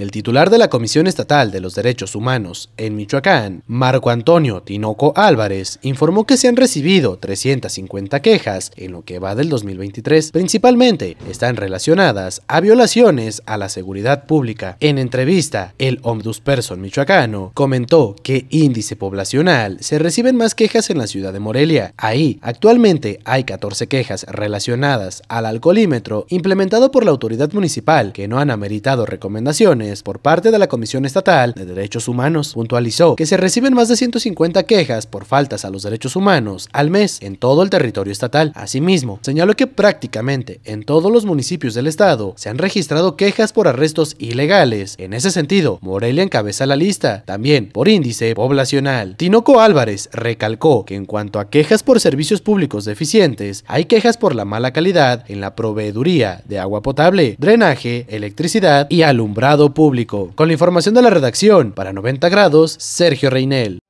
El titular de la Comisión Estatal de los Derechos Humanos en Michoacán, Marco Antonio Tinoco Álvarez, informó que se han recibido 350 quejas en lo que va del 2023. Principalmente están relacionadas a violaciones a la seguridad pública. En entrevista, el Person michoacano comentó que índice poblacional se reciben más quejas en la ciudad de Morelia. Ahí actualmente hay 14 quejas relacionadas al alcoholímetro implementado por la autoridad municipal que no han ameritado recomendaciones por parte de la Comisión Estatal de Derechos Humanos. Puntualizó que se reciben más de 150 quejas por faltas a los derechos humanos al mes en todo el territorio estatal. Asimismo, señaló que prácticamente en todos los municipios del estado se han registrado quejas por arrestos ilegales. En ese sentido, Morelia encabeza la lista, también por índice poblacional. Tinoco Álvarez recalcó que en cuanto a quejas por servicios públicos deficientes, hay quejas por la mala calidad en la proveeduría de agua potable, drenaje, electricidad y alumbrado público. Con la información de la redacción, para 90 grados, Sergio Reinel.